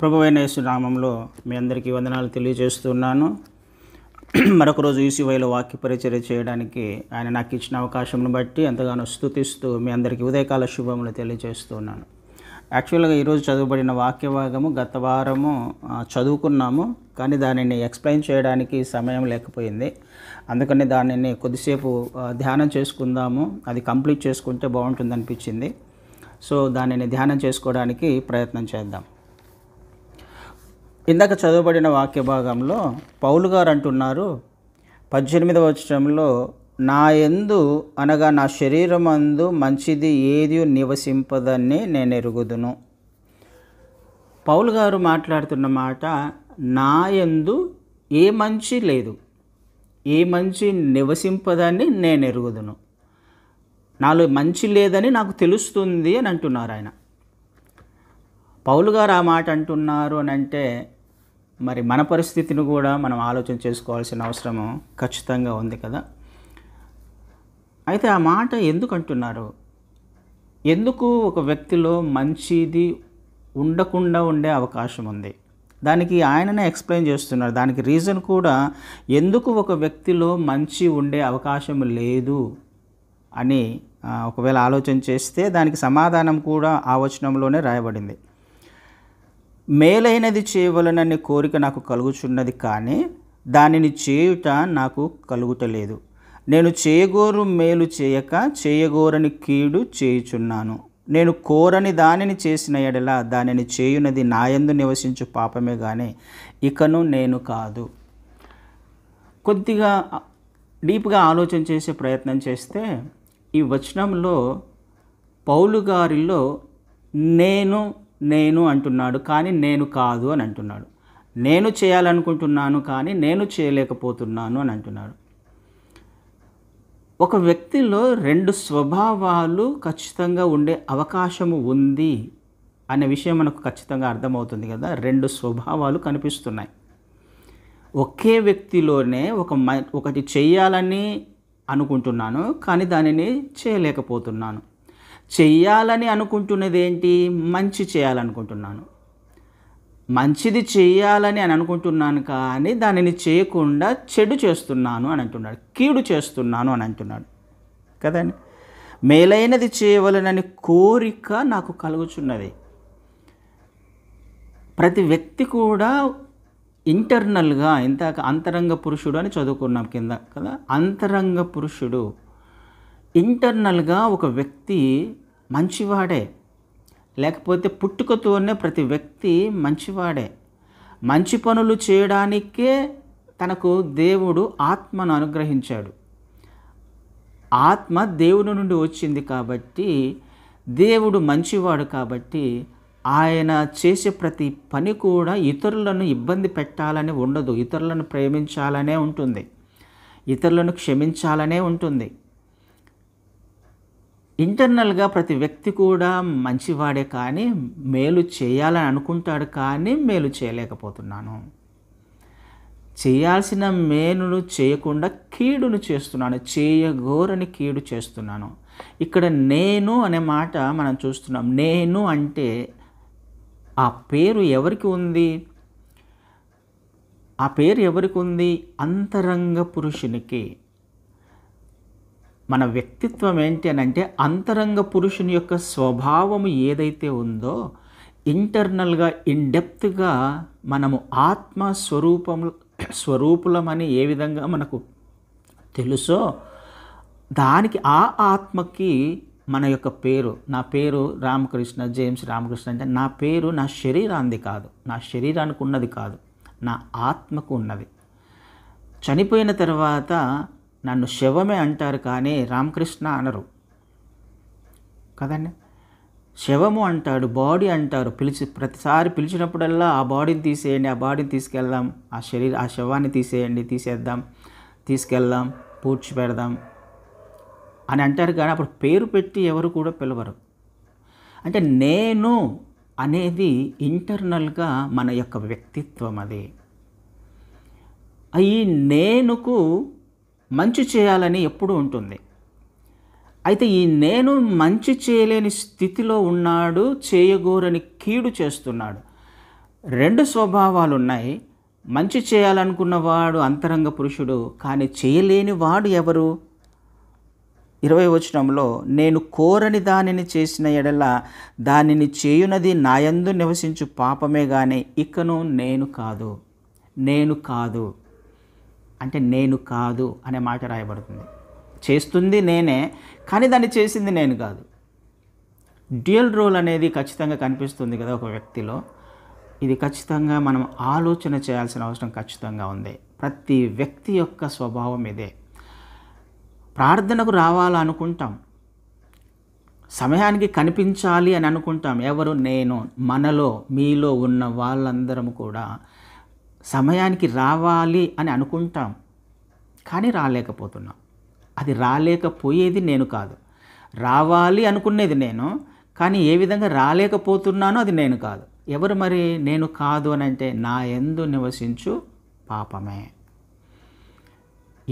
ప్రభు అయిన యేసునామంలో మీ అందరికీ వందనాలు తెలియజేస్తున్నాను మరొక రోజు ఈసీవైలో వాక్య పరిచర్య చేయడానికి ఆయన నాకు ఇచ్చిన అవకాశంను బట్టి ఎంతగానో స్థుతిస్తూ మీ అందరికీ ఉదయకాల శుభములు తెలియజేస్తున్నాను యాక్చువల్గా ఈరోజు చదువుబడిన వాక్యభాగము గత వారము చదువుకున్నాము కానీ దానిని ఎక్స్ప్లెయిన్ చేయడానికి సమయం లేకపోయింది అందుకని దానిని కొద్దిసేపు ధ్యానం చేసుకుందాము అది కంప్లీట్ చేసుకుంటే బాగుంటుందనిపించింది సో దానిని ధ్యానం చేసుకోవడానికి ప్రయత్నం చేద్దాం ఇందాక చదవబడిన వాక్య భాగంలో పౌలు గారు అంటున్నారు పద్దెనిమిదవ వచ్చంలో నా ఎందు అనగా నా శరీరం అందు మంచిది ఏది నివసింపదని నేను ఎరుగుదును పౌలు గారు మాట్లాడుతున్న మాట నా ఎందు ఏ మంచి లేదు ఏ మంచి నివసింపదని నేను ఎరుగుదును నాలో మంచి లేదని నాకు తెలుస్తుంది అని అంటున్నారు ఆయన పౌలు గారు ఆ మాట అంటున్నారు అని అంటే మరి మన పరిస్థితిని కూడా మనం ఆలోచన చేసుకోవాల్సిన అవసరము ఖచ్చితంగా ఉంది కదా అయితే ఆ మాట ఎందుకు అంటున్నారు ఎందుకు ఒక వ్యక్తిలో మంచిది ఉండకుండా ఉండే అవకాశం ఉంది దానికి ఆయననే ఎక్స్ప్లెయిన్ చేస్తున్నారు దానికి రీజన్ కూడా ఎందుకు ఒక వ్యక్తిలో మంచి ఉండే అవకాశం లేదు అని ఒకవేళ ఆలోచన చేస్తే దానికి సమాధానం కూడా ఆవచనంలోనే రాయబడింది మేలైనది చేయవలనని కోరిక నాకు కలుగుచున్నది కానీ దానిని చేయుట నాకు కలుగుటలేదు నేను చేయగోరు మేలు చేయక చేయగోరని కీడు చేయుచున్నాను నేను కోరని దానిని చేసిన ఎడల దానిని చేయునది నాయందు నివసించు పాపమే కానీ ఇకను నేను కాదు కొద్దిగా డీప్గా ఆలోచన చేసే ప్రయత్నం చేస్తే ఈ వచనంలో పౌలు గారిలో నేను నేను అంటున్నాడు కానీ నేను కాదు అని అంటున్నాడు నేను చేయాలనుకుంటున్నాను కానీ నేను చేయలేకపోతున్నాను అని అంటున్నాడు ఒక వ్యక్తిలో రెండు స్వభావాలు ఖచ్చితంగా ఉండే అవకాశము ఉంది అనే విషయం మనకు ఖచ్చితంగా అర్థమవుతుంది కదా రెండు స్వభావాలు కనిపిస్తున్నాయి ఒకే వ్యక్తిలోనే ఒక ఒకటి చేయాలని అనుకుంటున్నాను కానీ దానిని చేయలేకపోతున్నాను చెయ్యాలని అనుకుంటున్నది ఏంటి మంచి చేయాలనుకుంటున్నాను మంచిది చేయాలని అని అనుకుంటున్నాను కానీ దానిని చేయకుండా చెడు చేస్తున్నాను అని అంటున్నాడు కీడు చేస్తున్నాను అని అంటున్నాడు కదండి మేలైనది చేయవలనని కోరిక నాకు కలుగుచున్నది ప్రతి వ్యక్తి కూడా ఇంటర్నల్గా ఇంత అంతరంగ పురుషుడు అని చదువుకున్నాం కింద కదా అంతరంగ పురుషుడు ఇంటర్నల్గా ఒక వ్యక్తి మంచివాడే లేకపోతే పుట్టుకతోనే ప్రతి వ్యక్తి మంచివాడే మంచి పనులు చేయడానికే తనకు దేవుడు ఆత్మను అనుగ్రహించాడు ఆత్మ దేవుని నుండి వచ్చింది కాబట్టి దేవుడు మంచివాడు కాబట్టి ఆయన చేసే ప్రతి పని కూడా ఇతరులను ఇబ్బంది పెట్టాలని ఉండదు ఇతరులను ప్రేమించాలనే ఉంటుంది ఇతరులను క్షమించాలనే ఉంటుంది ఇంటర్నల్గా ప్రతి వ్యక్తి కూడా మంచివాడే కానీ మేలు చేయాలని అనుకుంటాడు కానీ మేలు చేయలేకపోతున్నాను చేయాల్సిన మేలును చేయకుండా కీడును చేస్తున్నాను చేయగోరని కీడు చేస్తున్నాను ఇక్కడ నేను అనే మాట మనం చూస్తున్నాం నేను అంటే ఆ పేరు ఎవరికి ఉంది ఆ పేరు ఎవరికి ఉంది అంతరంగ పురుషునికి మన వ్యక్తిత్వం ఏంటి అని అంటే అంతరంగ పురుషుని యొక్క స్వభావం ఏదైతే ఉందో ఇంటర్నల్గా ఇన్డెప్త్గా మనము ఆత్మ స్వరూపం స్వరూపులమని ఏ విధంగా మనకు తెలుసో దానికి ఆ ఆత్మకి మన యొక్క పేరు నా పేరు రామకృష్ణ జేమ్స్ రామకృష్ణ అంటే నా పేరు నా శరీరాన్ని కాదు నా శరీరానికి ఉన్నది కాదు నా ఆత్మకు ఉన్నది చనిపోయిన తర్వాత నన్ను శవమే అంటారు కానీ రామకృష్ణ అనరు కదండి శవము అంటాడు బాడీ అంటారు పిలిచి ప్రతిసారి పిలిచినప్పుడల్లా ఆ బాడీని తీసేయండి ఆ బాడీని తీసుకెళ్దాం ఆ శరీర ఆ శవాన్ని తీసేయండి తీసేద్దాం తీసుకెళ్దాం పూడ్చి పెడదాం అని అంటారు కానీ అప్పుడు పేరు పెట్టి ఎవరు కూడా పిలవరు అంటే నేను అనేది ఇంటర్నల్గా మన యొక్క వ్యక్తిత్వం అది ఈ నేనుకు మంచి చేయాలని ఎప్పుడూ ఉంటుంది అయితే ఈ నేను మంచి చేయలేని స్థితిలో ఉన్నాడు చేయగోరని కీడు చేస్తున్నాడు రెండు స్వభావాలు ఉన్నాయి మంచి చేయాలనుకున్నవాడు అంతరంగ పురుషుడు కానీ చేయలేని వాడు ఎవరు ఇరవై వచనంలో నేను కోరని దానిని చేసిన ఎడల దానిని చేయునది నాయందు నివసించు పాపమే కానీ ఇకను నేను కాదు నేను కాదు అంటే నేను కాదు అనే మాట రాయబడుతుంది చేస్తుంది నేనే కానీ దాన్ని చేసింది నేను కాదు డ్యూయల్ రోల్ అనేది ఖచ్చితంగా కనిపిస్తుంది కదా ఒక వ్యక్తిలో ఇది ఖచ్చితంగా మనం ఆలోచన చేయాల్సిన అవసరం ఖచ్చితంగా ఉంది ప్రతి వ్యక్తి యొక్క స్వభావం ఇదే ప్రార్థనకు రావాలనుకుంటాం సమయానికి కనిపించాలి అని అనుకుంటాం ఎవరు నేను మనలో మీలో ఉన్న వాళ్ళందరం కూడా సమయానికి రావాలి అని అనుకుంటాం కానీ రాలేకపోతున్నాం అది రాలేకపోయేది నేను కాదు రావాలి అనుకునేది నేను కానీ ఏ విధంగా రాలేకపోతున్నానో అది నేను కాదు ఎవరు మరి నేను కాదు అని అంటే నా ఎందు నివసించు పాపమే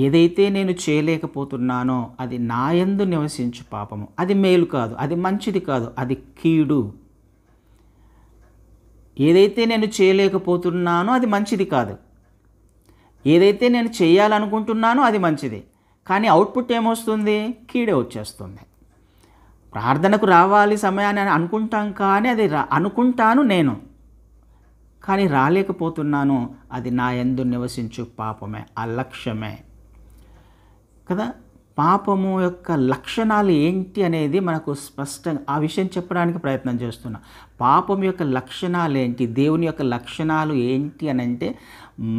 ఏదైతే నేను చేయలేకపోతున్నానో అది నా ఎందు నివసించు పాపము అది మేలు కాదు అది మంచిది కాదు అది కీడు ఏదైతే నేను చేయలేకపోతున్నానో అది మంచిది కాదు ఏదైతే నేను చేయాలనుకుంటున్నానో అది మంచిది కానీ అవుట్పుట్ ఏమొస్తుంది కీడే వచ్చేస్తుంది ప్రార్థనకు రావాలి సమయాన్ని అని అనుకుంటాం కానీ అది రా అనుకుంటాను నేను కానీ రాలేకపోతున్నాను అది నా ఎందు నివసించు పాపమే అలక్ష్యమే కదా పాపము యొక్క లక్షణాలు ఏంటి అనేది మనకు స్పష్టంగా ఆ విషయం చెప్పడానికి ప్రయత్నం చేస్తున్నా పాపం యొక్క లక్షణాలు ఏంటి దేవుని యొక్క లక్షణాలు ఏంటి అని అంటే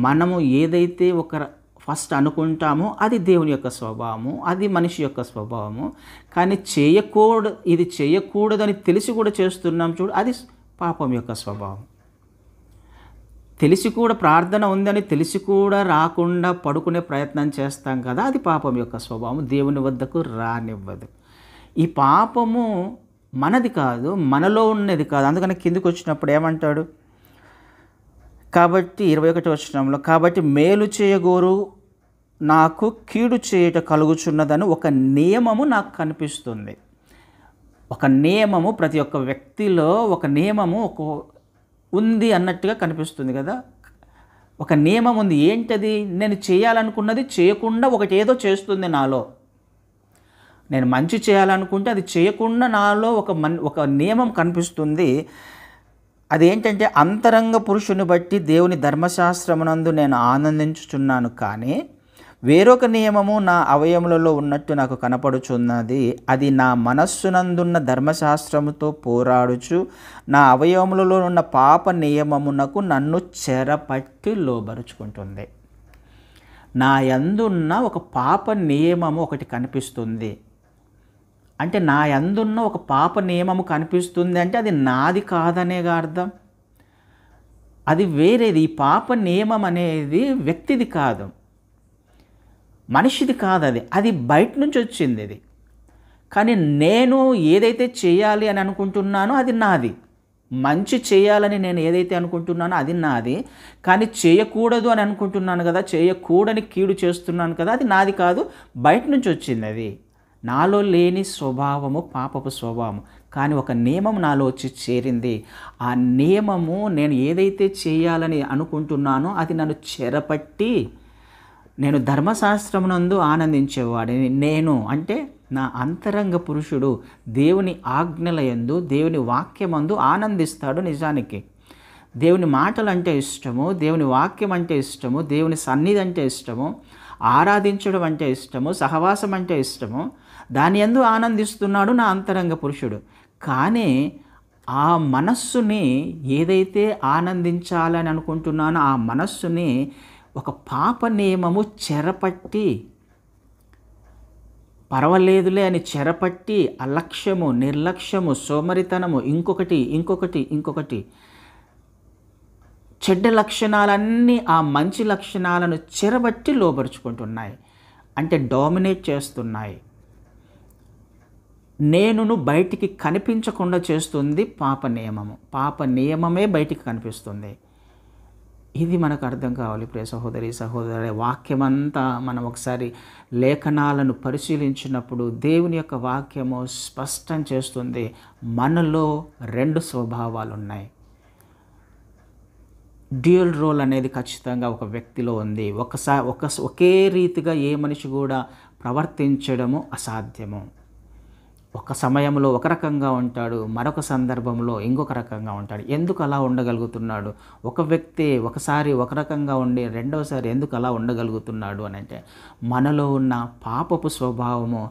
మనము ఏదైతే ఒక ఫస్ట్ అనుకుంటామో అది దేవుని యొక్క స్వభావము అది మనిషి యొక్క స్వభావము కానీ చేయకూడదు ఇది చేయకూడదని తెలిసి కూడా చేస్తున్నాం చూడు అది పాపం యొక్క స్వభావం తెలిసి కూడా ప్రార్థన ఉందని తెలిసి కూడా రాకుండా పడుకునే ప్రయత్నం చేస్తాం కదా అది పాపం యొక్క స్వభావం దేవుని వద్దకు రానివ్వదు ఈ పాపము మనది కాదు మనలో ఉన్నది కాదు అందుకని కిందికి వచ్చినప్పుడు ఏమంటాడు కాబట్టి ఇరవై ఒకటి వచ్చినంలో కాబట్టి మేలు చేయగోరు నాకు కీడు చేయట కలుగుచున్నదని ఒక నియమము నాకు కనిపిస్తుంది ఒక నియమము ప్రతి ఒక్క వ్యక్తిలో ఒక నియమము ఒక ఉంది అన్నట్టుగా కనిపిస్తుంది కదా ఒక నియమం ఉంది ఏంటది నేను చేయాలనుకున్నది చేయకుండా ఒకటి ఏదో చేస్తుంది నాలో నేను మంచి చేయాలనుకుంటే అది చేయకుండా నాలో ఒక మన్ ఒక నియమం కనిపిస్తుంది అదేంటంటే అంతరంగ పురుషుని బట్టి దేవుని ధర్మశాస్త్రమునందు నేను ఆనందించుచున్నాను కానీ వేరొక నియమము నా అవయములలో ఉన్నట్టు నాకు కనపడుచున్నది అది నా మనస్సునందున్న ధర్మశాస్త్రముతో పోరాడుచు నా అవయములలో ఉన్న పాప నియమమునకు నన్ను చెరపట్టి లోబరుచుకుంటుంది నా యందున్న ఒక పాప నియమము ఒకటి కనిపిస్తుంది అంటే నా యందున్న ఒక పాప నియమము కనిపిస్తుంది అంటే అది నాది కాదనేగా అర్థం అది వేరేది ఈ పాప నియమం అనేది వ్యక్తిది కాదు మనిషిది కాదు అది అది బయట నుంచి వచ్చింది అది కానీ నేను ఏదైతే చేయాలి అని అనుకుంటున్నానో అది నాది మంచి చేయాలని నేను ఏదైతే అనుకుంటున్నానో అది నాది కానీ చేయకూడదు అని అనుకుంటున్నాను కదా చేయకూడని కీడు చేస్తున్నాను కదా అది నాది కాదు బయట నుంచి వచ్చింది అది నాలో లేని స్వభావము పాపపు స్వభావము కానీ ఒక నియమం నాలో వచ్చి చేరింది ఆ నియమము నేను ఏదైతే చేయాలని అనుకుంటున్నానో అది నన్ను చెరపట్టి నేను ధర్మశాస్త్రమునందు ఆనందించేవాడిని నేను అంటే నా అంతరంగ పురుషుడు దేవుని ఆజ్ఞలయందు దేవుని వాక్యమందు ఆనందిస్తాడు నిజానికి దేవుని మాటలు అంటే ఇష్టము దేవుని వాక్యం అంటే ఇష్టము దేవుని సన్నిధి అంటే ఇష్టము ఆరాధించడం అంటే ఇష్టము సహవాసం అంటే ఇష్టము దాని ఎందు ఆనందిస్తున్నాడు నా అంతరంగ పురుషుడు కానీ ఆ మనస్సుని ఏదైతే ఆనందించాలని అనుకుంటున్నానో ఆ మనస్సుని ఒక పాప నియమము చెరపట్టి పర్వాలేదులే అని చెరపట్టి అలక్ష్యము నిర్లక్ష్యము సోమరితనము ఇంకొకటి ఇంకొకటి ఇంకొకటి చెడ్డ లక్షణాలన్నీ ఆ మంచి లక్షణాలను చెరబట్టి లోపరుచుకుంటున్నాయి అంటే డామినేట్ చేస్తున్నాయి నేనును బయటికి కనిపించకుండా చేస్తుంది పాప నియమము పాప నియమమే బయటికి కనిపిస్తుంది ఇది మనకు అర్థం కావాలి ప్రియ సహోదరి సహోదరి వాక్యమంతా మనం ఒకసారి లేఖనాలను పరిశీలించినప్పుడు దేవుని యొక్క వాక్యము స్పష్టం చేస్తుంది మనలో రెండు స్వభావాలు ఉన్నాయి డ్యూయల్ రోల్ అనేది ఖచ్చితంగా ఒక వ్యక్తిలో ఉంది ఒకసారి ఒక ఒకే రీతిగా ఏ మనిషి కూడా ప్రవర్తించడము అసాధ్యము ఒక సమయంలో ఒక రకంగా ఉంటాడు మరొక సందర్భంలో ఇంకొక రకంగా ఉంటాడు ఎందుకు అలా ఉండగలుగుతున్నాడు ఒక వ్యక్తి ఒకసారి ఒక రకంగా ఉండి రెండోసారి ఎందుకు అలా ఉండగలుగుతున్నాడు అని అంటే మనలో ఉన్న పాపపు స్వభావము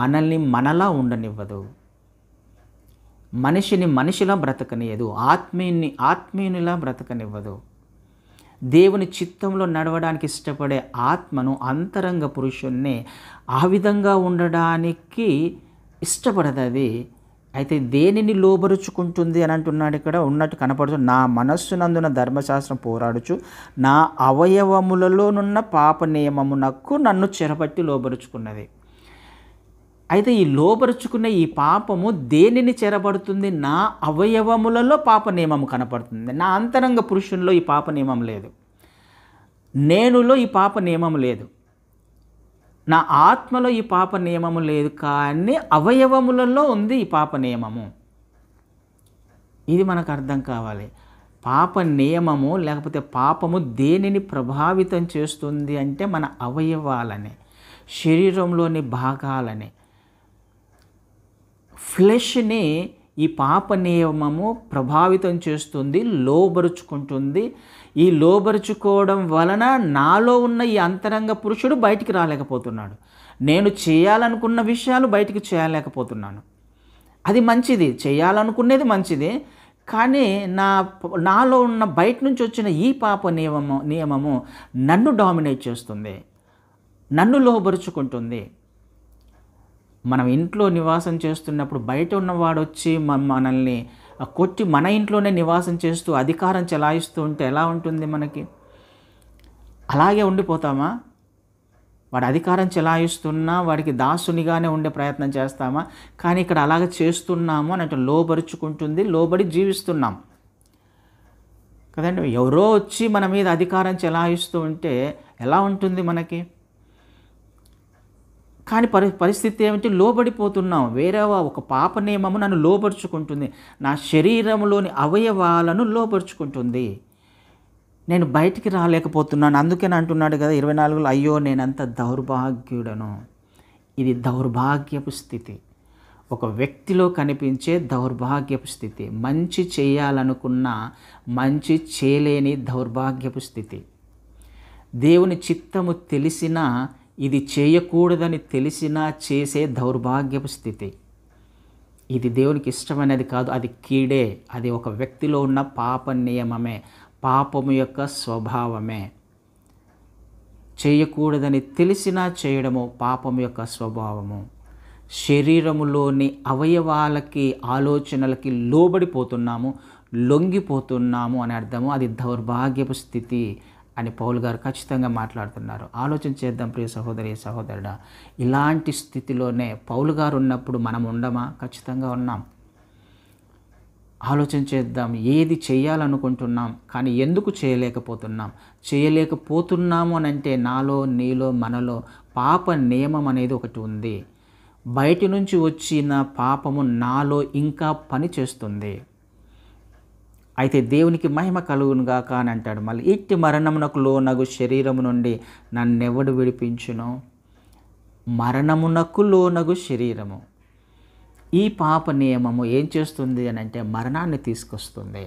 మనల్ని మనలా ఉండనివ్వదు మనిషిని మనిషిలా బ్రతకనియదు ఆత్మీయుని ఆత్మీయునిలా బ్రతకనివ్వదు దేవుని చిత్తంలో నడవడానికి ఇష్టపడే ఆత్మను అంతరంగ పురుషుణ్ణి ఆ విధంగా ఉండడానికి ఇష్టపడదు అది అయితే దేనిని లోబరుచుకుంటుంది అని అంటున్నాడు ఇక్కడ ఉన్నట్టు కనపడుతు నా మనస్సునందున ధర్మశాస్త్రం పోరాడుచు నా అవయవములలోనున్న పాప నియమమునకు నన్ను చెరపట్టి లోబరుచుకున్నది అయితే ఈ లోపరుచుకున్న ఈ పాపము దేనిని చెరబడుతుంది నా అవయవములలో పాప నియమము కనపడుతుంది నా అంతరంగ పురుషుల్లో ఈ పాప నియమం లేదు నేనులో ఈ పాప నియమం లేదు నా ఆత్మలో ఈ పాప నియమము లేదు కానీ అవయవములలో ఉంది ఈ పాప నియమము ఇది మనకు అర్థం కావాలి పాప నియమము లేకపోతే పాపము దేనిని ప్రభావితం చేస్తుంది అంటే మన అవయవాలని శరీరంలోని భాగాలని ఫ్లెష్ని ఈ పాప నియమము ప్రభావితం చేస్తుంది లోబరుచుకుంటుంది ఈ లోబరుచుకోవడం వలన నాలో ఉన్న ఈ అంతరంగ పురుషుడు బయటికి రాలేకపోతున్నాడు నేను చేయాలనుకున్న విషయాలు బయటికి చేయలేకపోతున్నాను అది మంచిది చేయాలనుకునేది మంచిది కానీ నా నాలో ఉన్న బయట నుంచి వచ్చిన ఈ పాప నియమము నియమము నన్ను డామినేట్ చేస్తుంది నన్ను లోబరుచుకుంటుంది మనం ఇంట్లో నివాసం చేస్తున్నప్పుడు బయట ఉన్నవాడు వచ్చి మనల్ని కొట్టి మన ఇంట్లోనే నివాసం చేస్తూ అధికారం చెలాయిస్తూ ఉంటే ఎలా ఉంటుంది మనకి అలాగే ఉండిపోతామా వాడు అధికారం చెలాయిస్తున్నా వాడికి దాసునిగానే ఉండే ప్రయత్నం చేస్తామా కానీ ఇక్కడ అలాగే చేస్తున్నాము అని అంటే లోబరుచుకుంటుంది లోబడి జీవిస్తున్నాం కదండి ఎవరో వచ్చి మన మీద అధికారం చెలాయిస్తూ ఉంటే ఎలా ఉంటుంది మనకి కానీ పరి పరిస్థితి ఏమిటి లోబడిపోతున్నాం వేరే ఒక పాప నియమము నన్ను లోపరుచుకుంటుంది నా శరీరంలోని అవయవాలను లోపరుచుకుంటుంది నేను బయటికి రాలేకపోతున్నాను అందుకని అంటున్నాడు కదా ఇరవై నాలుగులో అయ్యో నేనంత దౌర్భాగ్యుడను ఇది దౌర్భాగ్యపు స్థితి ఒక వ్యక్తిలో కనిపించే దౌర్భాగ్యపు స్థితి మంచి చేయాలనుకున్న మంచి చేయలేని దౌర్భాగ్యపు స్థితి దేవుని చిత్తము తెలిసినా ఇది చేయకూడదని తెలిసినా చేసే దౌర్భాగ్యపు స్థితి ఇది దేవునికి ఇష్టమైనది కాదు అది కీడే అది ఒక వ్యక్తిలో ఉన్న పాప నియమమే పాపము యొక్క స్వభావమే చేయకూడదని తెలిసినా చేయడము పాపం యొక్క స్వభావము శరీరములోని అవయవాలకి ఆలోచనలకి లోబడిపోతున్నాము లొంగిపోతున్నాము అని అర్థము అది దౌర్భాగ్యపు స్థితి అని పౌల్ గారు ఖచ్చితంగా మాట్లాడుతున్నారు ఆలోచన చేద్దాం ప్రియ సహోదరి సహోదరుడా ఇలాంటి స్థితిలోనే పౌలు గారు ఉన్నప్పుడు మనం ఉండమా ఖచ్చితంగా ఉన్నాం ఆలోచన చేద్దాం ఏది చేయాలనుకుంటున్నాం కానీ ఎందుకు చేయలేకపోతున్నాం చేయలేకపోతున్నాము అని అంటే నాలో నీలో మనలో పాప నియమం అనేది ఒకటి ఉంది బయటి నుంచి వచ్చిన పాపము నాలో ఇంకా పని చేస్తుంది అయితే దేవునికి మహిమ గాక అని అంటాడు మళ్ళీ ఇట్టి మరణమునకు లోనగు శరీరము నుండి నన్నెవడు విడిపించును మరణమునకు లోనగు శరీరము ఈ పాప నియమము ఏం చేస్తుంది అని అంటే మరణాన్ని తీసుకొస్తుంది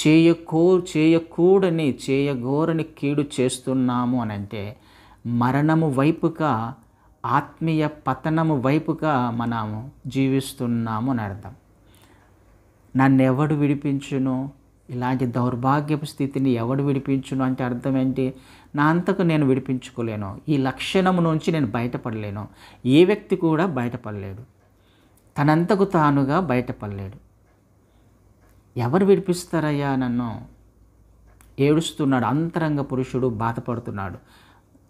చేయకో చేయకూడని చేయగోరని కీడు చేస్తున్నాము అని అంటే మరణము వైపుగా ఆత్మీయ పతనము వైపుగా మనము జీవిస్తున్నాము అని అర్థం నన్నెవడు విడిపించును ఇలాంటి దౌర్భాగ్యపు స్థితిని ఎవడు విడిపించును అంటే అర్థం ఏంటి నా అంతకు నేను విడిపించుకోలేను ఈ లక్షణము నుంచి నేను బయటపడలేను ఏ వ్యక్తి కూడా బయటపడలేడు తనంతకు తానుగా బయటపడలేడు ఎవరు విడిపిస్తారయ్యా నన్ను ఏడుస్తున్నాడు అంతరంగ పురుషుడు బాధపడుతున్నాడు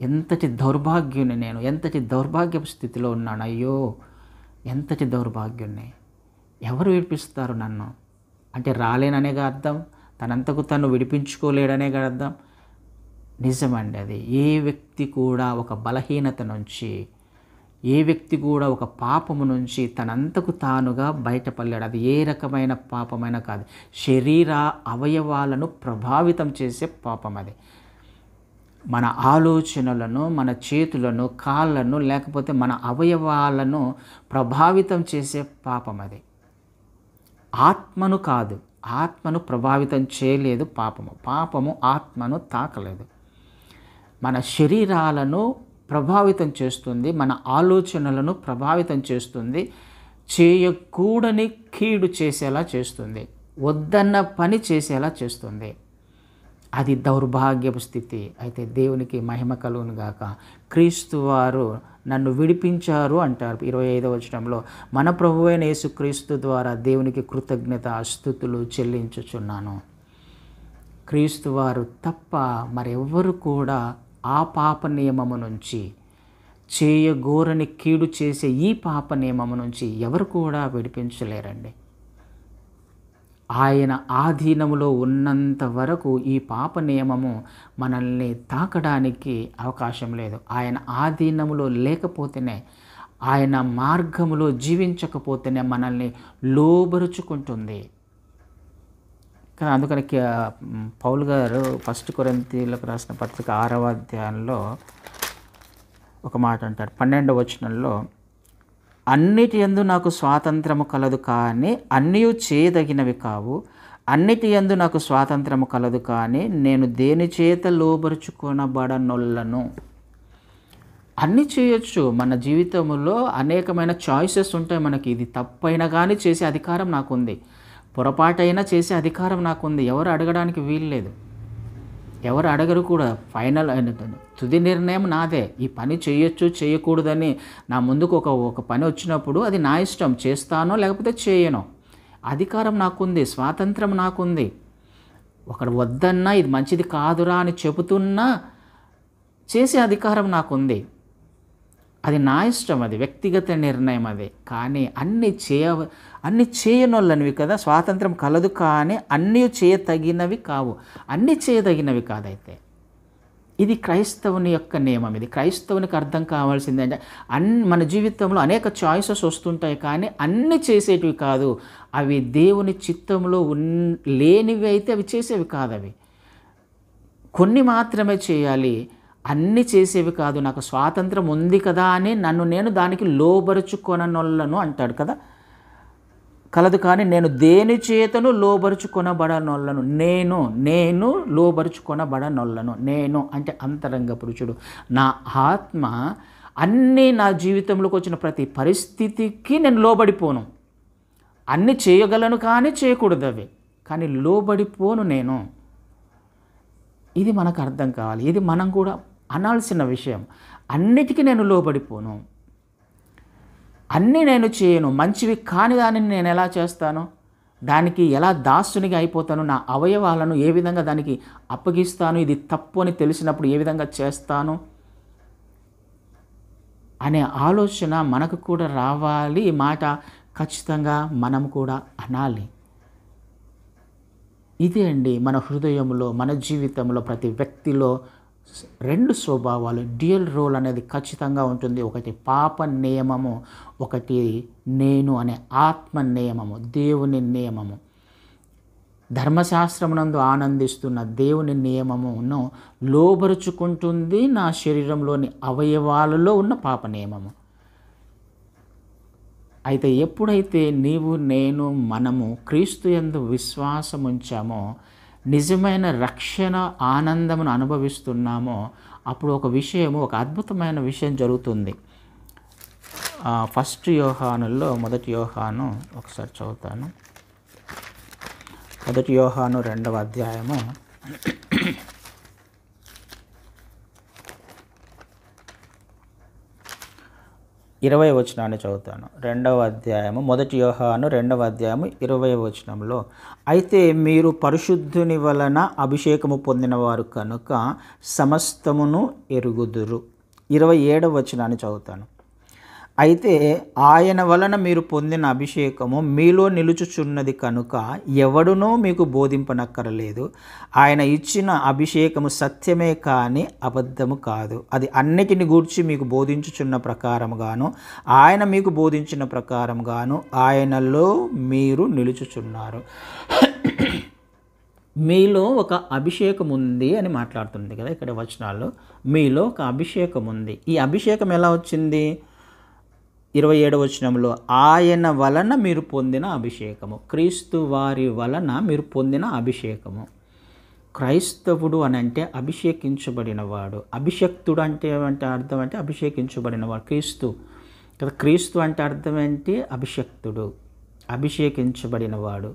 ఎంతటి దౌర్భాగ్యుని నేను ఎంతటి దౌర్భాగ్యపు స్థితిలో ఉన్నాను అయ్యో ఎంతటి దౌర్భాగ్యుణ్ణి ఎవరు విడిపిస్తారు నన్ను అంటే రాలేననేగా అర్థం తనంతకు తను విడిపించుకోలేడనే అర్థం నిజమండి అది ఏ వ్యక్తి కూడా ఒక బలహీనత నుంచి ఏ వ్యక్తి కూడా ఒక పాపము నుంచి తనంతకు తానుగా బయటపడలేడు అది ఏ రకమైన పాపమైనా కాదు శరీర అవయవాలను ప్రభావితం చేసే పాపం అది మన ఆలోచనలను మన చేతులను కాళ్ళను లేకపోతే మన అవయవాలను ప్రభావితం చేసే పాపం అది ఆత్మను కాదు ఆత్మను ప్రభావితం చేయలేదు పాపము పాపము ఆత్మను తాకలేదు మన శరీరాలను ప్రభావితం చేస్తుంది మన ఆలోచనలను ప్రభావితం చేస్తుంది చేయకూడని కీడు చేసేలా చేస్తుంది వద్దన్న పని చేసేలా చేస్తుంది అది దౌర్భాగ్యపు స్థితి అయితే దేవునికి మహిమ గాక క్రీస్తు వారు నన్ను విడిపించారు అంటారు ఇరవై ఐదవ వచనంలో మన ప్రభువైన యేసుక్రీస్తు ద్వారా దేవునికి కృతజ్ఞత అస్థుతులు చెల్లించుచున్నాను క్రీస్తు వారు తప్ప మరెవ్వరు కూడా ఆ పాప నియమము నుంచి చేయగోరని కీడు చేసే ఈ పాప నియమము నుంచి ఎవరు కూడా విడిపించలేరండి ఆయన ఆధీనములో ఉన్నంత వరకు ఈ పాప నియమము మనల్ని తాకడానికి అవకాశం లేదు ఆయన ఆధీనములో లేకపోతేనే ఆయన మార్గములో జీవించకపోతేనే మనల్ని లోబరుచుకుంటుంది కానీ అందుకని పౌల్ గారు ఫస్ట్ కొరంతీలకు రాసిన పత్రిక ఆరవ అధ్యాయంలో ఒక మాట అంటారు పన్నెండవ వచనంలో అన్నిటి ఎందు నాకు స్వాతంత్రము కలదు కానీ అన్నీ చేయదగినవి కావు అన్నిటి ఎందు నాకు స్వాతంత్రము కలదు కానీ నేను దేని చేత లోబరుచుకొనబడనొల్లను అన్నీ చేయొచ్చు మన జీవితంలో అనేకమైన చాయిసెస్ ఉంటాయి మనకి ఇది తప్పైనా కానీ చేసే అధికారం నాకుంది పొరపాటైనా చేసే అధికారం నాకుంది ఎవరు అడగడానికి వీల్లేదు ఎవరు అడగరు కూడా ఫైనల్ తుది నిర్ణయం నాదే ఈ పని చేయొచ్చు చేయకూడదని నా ముందుకు ఒక ఒక పని వచ్చినప్పుడు అది నా ఇష్టం చేస్తానో లేకపోతే చేయను అధికారం నాకుంది స్వాతంత్రం నాకుంది ఒకడు వద్దన్నా ఇది మంచిది కాదురా అని చెబుతున్నా చేసే అధికారం నాకుంది అది నా ఇష్టం అది వ్యక్తిగత నిర్ణయం అది కానీ అన్నీ చేయ అన్ని చేయనోళ్ళనివి కదా స్వాతంత్రం కలదు కానీ అన్నీ చేయతగినవి కావు అన్నీ చేయదగినవి కాదైతే ఇది క్రైస్తవుని యొక్క నియమం ఇది క్రైస్తవునికి అర్థం కావాల్సింది అంటే అన్ మన జీవితంలో అనేక చాయిసెస్ వస్తుంటాయి కానీ అన్ని చేసేటివి కాదు అవి దేవుని చిత్తంలో ఉన్ లేనివి అయితే అవి చేసేవి కాదు అవి కొన్ని మాత్రమే చేయాలి అన్నీ చేసేవి కాదు నాకు స్వాతంత్రం ఉంది కదా అని నన్ను నేను దానికి లోబరుచుకొననొల్లను అంటాడు కదా కలదు కానీ నేను దేని చేతను లోబరుచుకొనబడనొల్లను నేను నేను లోబరుచుకొనబడనొల్లను నేను అంటే అంతరంగ పురుషుడు నా ఆత్మ అన్నీ నా జీవితంలోకి వచ్చిన ప్రతి పరిస్థితికి నేను లోబడిపోను అన్నీ చేయగలను కానీ చేయకూడదు అవి కానీ లోబడిపోను నేను ఇది మనకు అర్థం కావాలి ఇది మనం కూడా అనాల్సిన విషయం అన్నిటికీ నేను లోబడిపోను అన్నీ నేను చేయను మంచివి కాని దానిని నేను ఎలా చేస్తాను దానికి ఎలా దాసునిగా అయిపోతాను నా అవయవాలను ఏ విధంగా దానికి అప్పగిస్తాను ఇది తప్పు అని తెలిసినప్పుడు ఏ విధంగా చేస్తాను అనే ఆలోచన మనకు కూడా రావాలి మాట ఖచ్చితంగా మనం కూడా అనాలి ఇదే అండి మన హృదయంలో మన జీవితంలో ప్రతి వ్యక్తిలో రెండు స్వభావాలు డ్యూయల్ రోల్ అనేది ఖచ్చితంగా ఉంటుంది ఒకటి పాప నియమము ఒకటి నేను అనే ఆత్మ నియమము దేవుని నియమము ధర్మశాస్త్రమునందు ఆనందిస్తున్న దేవుని నియమమును లోబరుచుకుంటుంది నా శరీరంలోని అవయవాలలో ఉన్న పాప నియమము అయితే ఎప్పుడైతే నీవు నేను మనము క్రీస్తు ఎందు విశ్వాసం ఉంచామో నిజమైన రక్షణ ఆనందమును అనుభవిస్తున్నామో అప్పుడు ఒక విషయము ఒక అద్భుతమైన విషయం జరుగుతుంది ఫస్ట్ యోహానుల్లో మొదటి యోహాను ఒకసారి చదువుతాను మొదటి యోహాను రెండవ అధ్యాయము ఇరవై వచనాన్ని చదువుతాను రెండవ అధ్యాయము మొదటి యోహాను రెండవ అధ్యాయము ఇరవై వచనంలో అయితే మీరు పరిశుద్ధుని వలన అభిషేకము పొందినవారు కనుక సమస్తమును ఎరుగుదురు ఇరవై ఏడవ వచనాన్ని చదువుతాను అయితే ఆయన వలన మీరు పొందిన అభిషేకము మీలో నిలుచుచున్నది కనుక ఎవడునో మీకు బోధింపనక్కరలేదు ఆయన ఇచ్చిన అభిషేకము సత్యమే కానీ అబద్ధము కాదు అది అన్నిటిని గూర్చి మీకు బోధించుచున్న ప్రకారముగాను ఆయన మీకు బోధించిన ప్రకారముగాను ఆయనలో మీరు నిలుచుచున్నారు మీలో ఒక అభిషేకం ఉంది అని మాట్లాడుతుంది కదా ఇక్కడ వచనాలు మీలో ఒక అభిషేకం ఉంది ఈ అభిషేకం ఎలా వచ్చింది ఇరవై ఏడవ వచనంలో ఆయన వలన మీరు పొందిన అభిషేకము క్రీస్తు వారి వలన మీరు పొందిన అభిషేకము క్రైస్తవుడు అని అంటే అభిషేకించబడినవాడు అభిషక్తుడు అంటే ఏమంటే అర్థం అంటే అభిషేకించబడినవాడు క్రీస్తు కదా క్రీస్తు అంటే అర్థం ఏంటి అభిషక్తుడు అభిషేకించబడినవాడు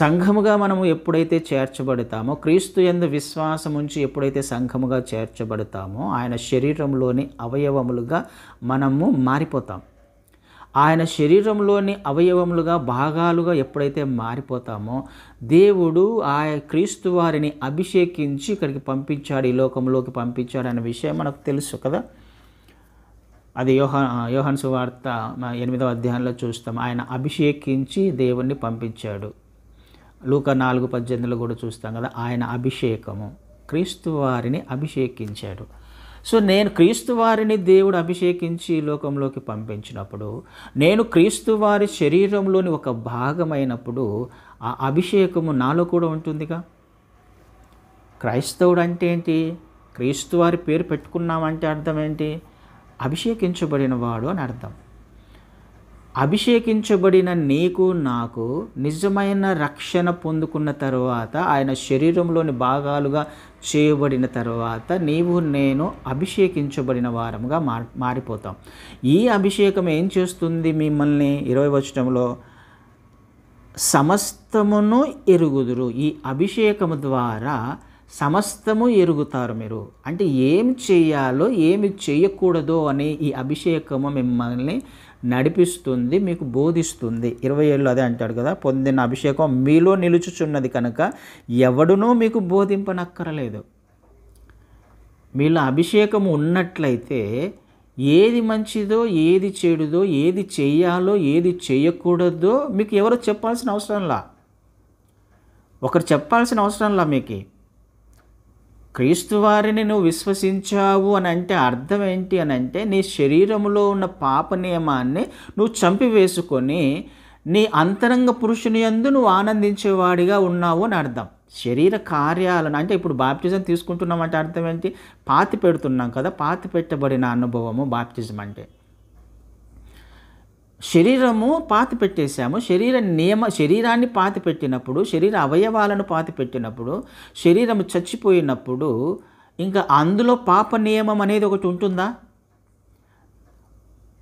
సంఘముగా మనము ఎప్పుడైతే చేర్చబడతామో క్రీస్తు ఎందు విశ్వాసం ఉంచి ఎప్పుడైతే సంఘముగా చేర్చబడతామో ఆయన శరీరంలోని అవయవములుగా మనము మారిపోతాం ఆయన శరీరంలోని అవయవములుగా భాగాలుగా ఎప్పుడైతే మారిపోతామో దేవుడు ఆ క్రీస్తు వారిని అభిషేకించి ఇక్కడికి పంపించాడు ఈ లోకంలోకి పంపించాడు అనే విషయం మనకు తెలుసు కదా అది యోహ యోహన్సు వార్త ఎనిమిదవ అధ్యాయంలో చూస్తాం ఆయన అభిషేకించి దేవుణ్ణి పంపించాడు లూక నాలుగు పద్దెనిమిదిలో కూడా చూస్తాం కదా ఆయన అభిషేకము క్రీస్తు వారిని అభిషేకించాడు సో నేను క్రీస్తు వారిని దేవుడు అభిషేకించి లోకంలోకి పంపించినప్పుడు నేను క్రీస్తు వారి శరీరంలోని ఒక భాగమైనప్పుడు ఆ అభిషేకము నాలో కూడా ఉంటుందిగా క్రైస్తవుడు అంటే ఏంటి క్రీస్తు వారి పేరు పెట్టుకున్నామంటే అర్థం ఏంటి అభిషేకించబడిన వాడు అని అర్థం అభిషేకించబడిన నీకు నాకు నిజమైన రక్షణ పొందుకున్న తర్వాత ఆయన శరీరంలోని భాగాలుగా చేయబడిన తర్వాత నీవు నేను అభిషేకించబడిన వారముగా మారిపోతాం ఈ అభిషేకం ఏం చేస్తుంది మిమ్మల్ని ఇరవై వచనంలో సమస్తమును ఎరుగుదురు ఈ అభిషేకము ద్వారా సమస్తము ఎరుగుతారు మీరు అంటే ఏమి చేయాలో ఏమి చేయకూడదో అనే ఈ అభిషేకము మిమ్మల్ని నడిపిస్తుంది మీకు బోధిస్తుంది ఇరవై ఏళ్ళు అదే అంటాడు కదా పొందిన అభిషేకం మీలో నిలుచుచున్నది కనుక ఎవడునూ మీకు బోధింపనక్కరలేదు మీలో అభిషేకం ఉన్నట్లయితే ఏది మంచిదో ఏది చెడుదో ఏది చేయాలో ఏది చేయకూడదో మీకు ఎవరో చెప్పాల్సిన అవసరంలా ఒకరు చెప్పాల్సిన అవసరంలా మీకు క్రీస్తు వారిని నువ్వు విశ్వసించావు అని అంటే అర్థం ఏంటి అని అంటే నీ శరీరంలో ఉన్న పాప నియమాన్ని నువ్వు చంపివేసుకొని నీ అంతరంగ పురుషుని ఎందు నువ్వు ఆనందించేవాడిగా ఉన్నావు అని అర్థం శరీర కార్యాలను అంటే ఇప్పుడు బాప్టిజం తీసుకుంటున్నాం అంటే అర్థం ఏంటి పాతి పెడుతున్నాం కదా పాతి పెట్టబడిన అనుభవము బాప్టిజం అంటే శరీరము పాతి పెట్టేశాము శరీర నియమ శరీరాన్ని పాతి పెట్టినప్పుడు శరీర అవయవాలను పాతి పెట్టినప్పుడు శరీరము చచ్చిపోయినప్పుడు ఇంకా అందులో పాప నియమం అనేది ఒకటి ఉంటుందా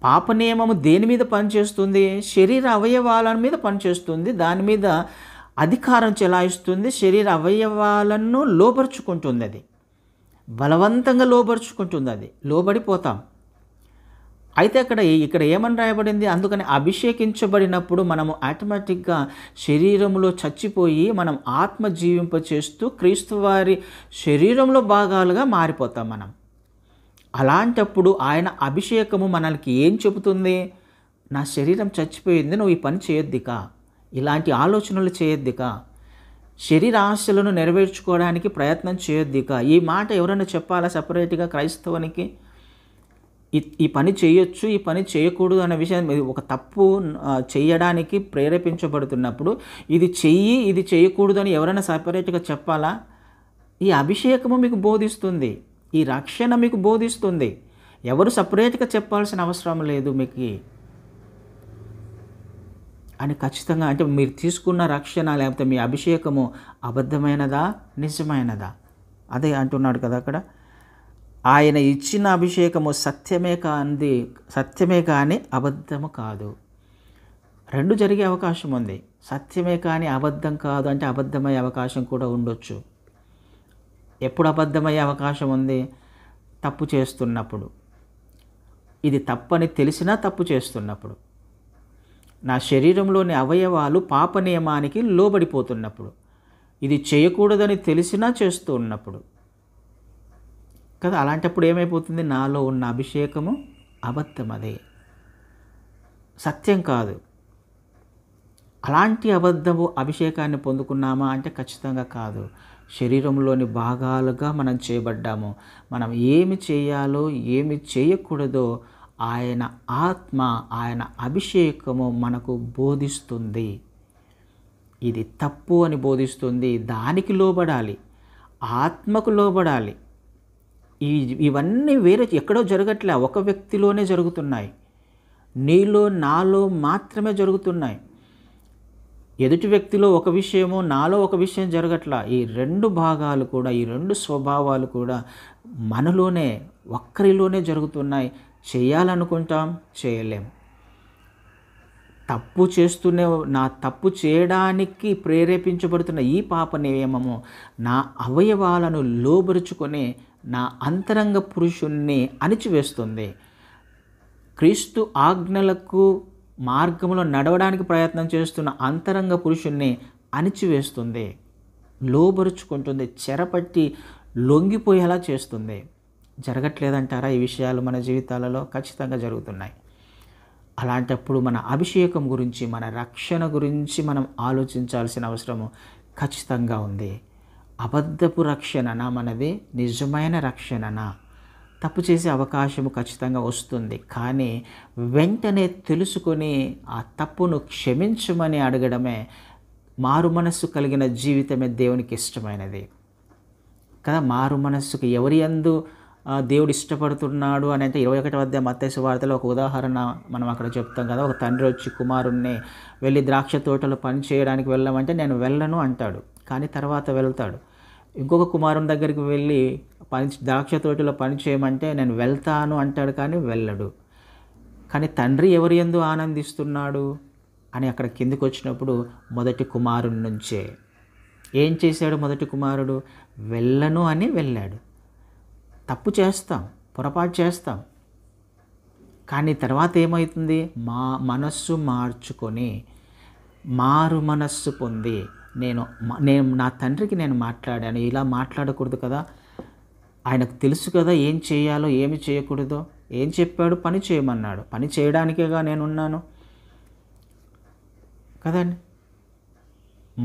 పాప నియమము దేని మీద పనిచేస్తుంది శరీర అవయవాల మీద పనిచేస్తుంది దాని మీద అధికారం చెలాయిస్తుంది శరీర అవయవాలను లోపరుచుకుంటుంది అది బలవంతంగా లోపరుచుకుంటుంది అది లోబడిపోతాం అయితే అక్కడ ఇక్కడ ఏమని రాయబడింది అందుకని అభిషేకించబడినప్పుడు మనము ఆటోమేటిక్గా శరీరంలో చచ్చిపోయి మనం ఆత్మ జీవింప చేస్తూ క్రీస్తు వారి శరీరంలో భాగాలుగా మారిపోతాం మనం అలాంటప్పుడు ఆయన అభిషేకము మనకి ఏం చెబుతుంది నా శరీరం చచ్చిపోయింది నువ్వు ఈ పని చేయొద్దిక ఇలాంటి ఆలోచనలు శరీర శరీరాశలను నెరవేర్చుకోవడానికి ప్రయత్నం చేయొద్దిక ఈ మాట ఎవరైనా చెప్పాలా సపరేట్గా క్రైస్తవునికి ఈ పని చేయొచ్చు ఈ పని చేయకూడదు అనే విషయం ఒక తప్పు చేయడానికి ప్రేరేపించబడుతున్నప్పుడు ఇది చెయ్యి ఇది చేయకూడదు అని ఎవరైనా సపరేట్గా చెప్పాలా ఈ అభిషేకము మీకు బోధిస్తుంది ఈ రక్షణ మీకు బోధిస్తుంది ఎవరు సపరేట్గా చెప్పాల్సిన అవసరం లేదు మీకు అని ఖచ్చితంగా అంటే మీరు తీసుకున్న రక్షణ లేకపోతే మీ అభిషేకము అబద్ధమైనదా నిజమైనదా అదే అంటున్నాడు కదా అక్కడ ఆయన ఇచ్చిన అభిషేకము సత్యమే కాంది సత్యమే కానీ అబద్ధము కాదు రెండు జరిగే అవకాశం ఉంది సత్యమే కానీ అబద్ధం కాదు అంటే అబద్ధమయ్యే అవకాశం కూడా ఉండొచ్చు ఎప్పుడు అబద్ధమయ్యే అవకాశం ఉంది తప్పు చేస్తున్నప్పుడు ఇది తప్పని తెలిసినా తప్పు చేస్తున్నప్పుడు నా శరీరంలోని అవయవాలు పాప నియమానికి లోబడిపోతున్నప్పుడు ఇది చేయకూడదని తెలిసినా చేస్తూ ఉన్నప్పుడు కదా అలాంటప్పుడు ఏమైపోతుంది నాలో ఉన్న అభిషేకము అబద్ధం అదే సత్యం కాదు అలాంటి అబద్ధము అభిషేకాన్ని పొందుకున్నామా అంటే ఖచ్చితంగా కాదు శరీరంలోని భాగాలుగా మనం చేయబడ్డాము మనం ఏమి చేయాలో ఏమి చేయకూడదో ఆయన ఆత్మ ఆయన అభిషేకము మనకు బోధిస్తుంది ఇది తప్పు అని బోధిస్తుంది దానికి లోబడాలి ఆత్మకు లోబడాలి ఈ ఇవన్నీ వేరే ఎక్కడో జరగట్లే ఒక వ్యక్తిలోనే జరుగుతున్నాయి నీలో నాలో మాత్రమే జరుగుతున్నాయి ఎదుటి వ్యక్తిలో ఒక విషయము నాలో ఒక విషయం జరగట్లా ఈ రెండు భాగాలు కూడా ఈ రెండు స్వభావాలు కూడా మనలోనే ఒక్కరిలోనే జరుగుతున్నాయి చేయాలనుకుంటాం చేయలేం తప్పు చేస్తూనే నా తప్పు చేయడానికి ప్రేరేపించబడుతున్న ఈ పాప నియమము నా అవయవాలను లోబరుచుకొని నా అంతరంగ పురుషుణ్ణి అణిచివేస్తుంది క్రీస్తు ఆజ్ఞలకు మార్గంలో నడవడానికి ప్రయత్నం చేస్తున్న అంతరంగ పురుషుణ్ణి అణిచివేస్తుంది లోబరుచుకుంటుంది చెరపట్టి లొంగిపోయేలా చేస్తుంది జరగట్లేదంటారా ఈ విషయాలు మన జీవితాలలో ఖచ్చితంగా జరుగుతున్నాయి అలాంటప్పుడు మన అభిషేకం గురించి మన రక్షణ గురించి మనం ఆలోచించాల్సిన అవసరము ఖచ్చితంగా ఉంది అబద్ధపు రక్షణనా మనది నిజమైన రక్షణనా తప్పు చేసే అవకాశం ఖచ్చితంగా వస్తుంది కానీ వెంటనే తెలుసుకొని ఆ తప్పును క్షమించమని అడగడమే మారు మనస్సు కలిగిన జీవితమే దేవునికి ఇష్టమైనది కదా మారు మనస్సుకి ఎవరి అందు దేవుడు ఇష్టపడుతున్నాడు అని అంటే ఇరవై ఒకటి వద్ద మత్స్య వార్తలో ఒక ఉదాహరణ మనం అక్కడ చెప్తాం కదా ఒక తండ్రి వచ్చి కుమారుణ్ణి వెళ్ళి ద్రాక్ష తోటలో పని చేయడానికి వెళ్ళమంటే నేను వెళ్ళను అంటాడు కానీ తర్వాత వెళ్తాడు ఇంకొక కుమారుని దగ్గరికి వెళ్ళి పని ద్రాక్ష తోటిలో పని చేయమంటే నేను వెళ్తాను అంటాడు కానీ వెళ్ళడు కానీ తండ్రి ఎవరి ఎందు ఆనందిస్తున్నాడు అని అక్కడ కిందికి వచ్చినప్పుడు మొదటి కుమారుడి నుంచే ఏం చేశాడు మొదటి కుమారుడు వెళ్ళను అని వెళ్ళాడు తప్పు చేస్తాం పొరపాటు చేస్తాం కానీ తర్వాత ఏమవుతుంది మా మనస్సు మార్చుకొని మారు మనస్సు పొంది నేను నేను నా తండ్రికి నేను మాట్లాడాను ఇలా మాట్లాడకూడదు కదా ఆయనకు తెలుసు కదా ఏం చేయాలో ఏమి చేయకూడదు ఏం చెప్పాడు పని చేయమన్నాడు పని చేయడానికేగా నేనున్నాను కదండి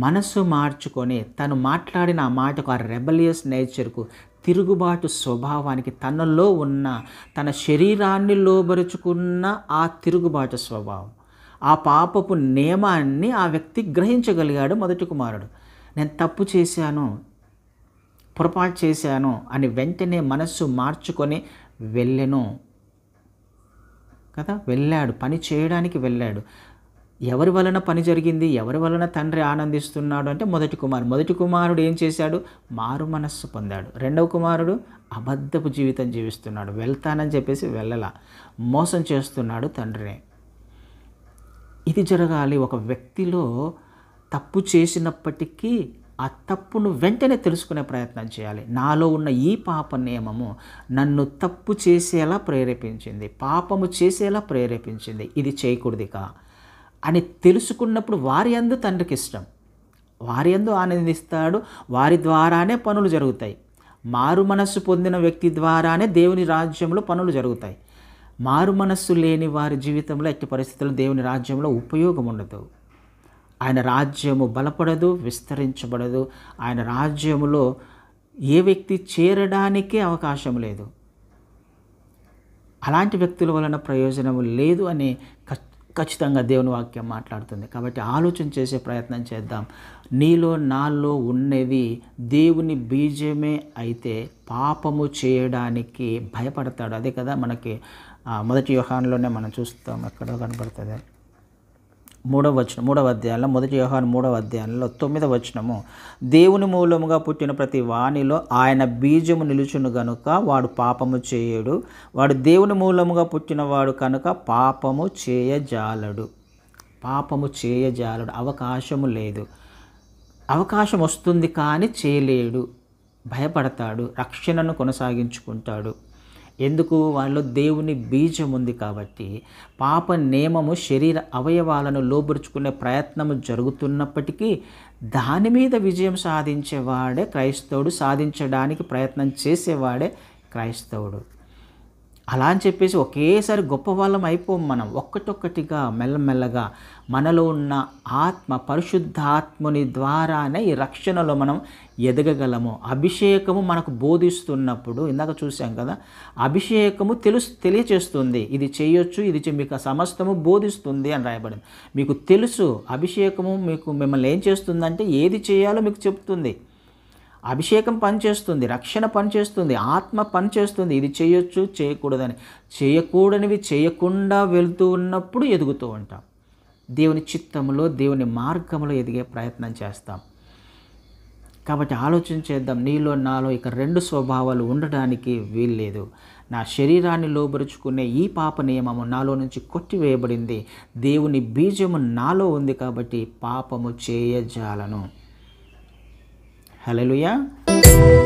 మనసు మార్చుకొని తను మాట్లాడిన ఆ మాటకు ఆ రెబలియస్ నేచర్కు తిరుగుబాటు స్వభావానికి తనలో ఉన్న తన శరీరాన్ని లోబరుచుకున్న ఆ తిరుగుబాటు స్వభావం ఆ పాపపు నియమాన్ని ఆ వ్యక్తి గ్రహించగలిగాడు మొదటి కుమారుడు నేను తప్పు చేశాను పొరపాటు చేశాను అని వెంటనే మనస్సు మార్చుకొని వెళ్ళెను కదా వెళ్ళాడు పని చేయడానికి వెళ్ళాడు ఎవరి వలన పని జరిగింది ఎవరి వలన తండ్రి ఆనందిస్తున్నాడు అంటే మొదటి కుమారుడు మొదటి కుమారుడు ఏం చేశాడు మారు మనస్సు పొందాడు రెండవ కుమారుడు అబద్ధపు జీవితం జీవిస్తున్నాడు వెళ్తానని చెప్పేసి వెళ్ళలా మోసం చేస్తున్నాడు తండ్రిని ఇది జరగాలి ఒక వ్యక్తిలో తప్పు చేసినప్పటికీ ఆ తప్పును వెంటనే తెలుసుకునే ప్రయత్నం చేయాలి నాలో ఉన్న ఈ పాప నియమము నన్ను తప్పు చేసేలా ప్రేరేపించింది పాపము చేసేలా ప్రేరేపించింది ఇది చేయకూడదుగా అని తెలుసుకున్నప్పుడు వారి అందు తండ్రికి ఇష్టం వారి అందు ఆనందిస్తాడు వారి ద్వారానే పనులు జరుగుతాయి మారు మనస్సు పొందిన వ్యక్తి ద్వారానే దేవుని రాజ్యంలో పనులు జరుగుతాయి మారు మనస్సు లేని వారి జీవితంలో ఎట్టి పరిస్థితుల్లో దేవుని రాజ్యంలో ఉపయోగం ఉండదు ఆయన రాజ్యము బలపడదు విస్తరించబడదు ఆయన రాజ్యములో ఏ వ్యక్తి చేరడానికే అవకాశం లేదు అలాంటి వ్యక్తుల వలన ప్రయోజనం లేదు అని ఖచ్చితంగా దేవుని వాక్యం మాట్లాడుతుంది కాబట్టి ఆలోచన చేసే ప్రయత్నం చేద్దాం నీలో నాలో ఉన్నది దేవుని బీజమే అయితే పాపము చేయడానికి భయపడతాడు అదే కదా మనకి మొదటి వ్యూహాన్లోనే మనం చూస్తాం ఎక్కడో కనబడుతుంది మూడవ వచనం మూడవ అధ్యాయంలో మొదటి వ్యూహాన్ మూడవ అధ్యాయంలో తొమ్మిదవ వచనము దేవుని మూలముగా పుట్టిన ప్రతి వాణిలో ఆయన బీజము నిలుచును గనుక వాడు పాపము చేయడు వాడు దేవుని మూలముగా పుట్టినవాడు కనుక పాపము చేయజాలడు పాపము చేయజాలడు అవకాశము లేదు అవకాశం వస్తుంది కానీ చేయలేడు భయపడతాడు రక్షణను కొనసాగించుకుంటాడు ఎందుకు వాళ్ళు దేవుని బీజం ఉంది కాబట్టి పాప నియమము శరీర అవయవాలను లోబరుచుకునే ప్రయత్నము జరుగుతున్నప్పటికీ దాని మీద విజయం సాధించేవాడే క్రైస్తవుడు సాధించడానికి ప్రయత్నం చేసేవాడే క్రైస్తవుడు అలా అని చెప్పేసి ఒకేసారి గొప్ప వాళ్ళం అయిపోం మనం ఒక్కటొక్కటిగా మెల్లమెల్లగా మనలో ఉన్న ఆత్మ పరిశుద్ధాత్ముని ద్వారానే ఈ రక్షణలో మనం ఎదగగలము అభిషేకము మనకు బోధిస్తున్నప్పుడు ఇందాక చూసాం కదా అభిషేకము తెలుసు తెలియచేస్తుంది ఇది చేయొచ్చు ఇది మీకు సమస్తము బోధిస్తుంది అని రాయబడింది మీకు తెలుసు అభిషేకము మీకు మిమ్మల్ని ఏం చేస్తుందంటే ఏది చేయాలో మీకు చెప్తుంది అభిషేకం పనిచేస్తుంది రక్షణ పనిచేస్తుంది ఆత్మ పనిచేస్తుంది ఇది చేయొచ్చు చేయకూడదని చేయకూడనివి చేయకుండా వెళ్తూ ఉన్నప్పుడు ఎదుగుతూ ఉంటాం దేవుని చిత్తంలో దేవుని మార్గంలో ఎదిగే ప్రయత్నం చేస్తాం కాబట్టి ఆలోచన చేద్దాం నీలో నాలో ఇక రెండు స్వభావాలు ఉండడానికి వీల్లేదు నా శరీరాన్ని లోబరుచుకునే ఈ పాప నియమము నాలో నుంచి కొట్టివేయబడింది దేవుని బీజము నాలో ఉంది కాబట్టి పాపము చేయజాలను Hallelujah.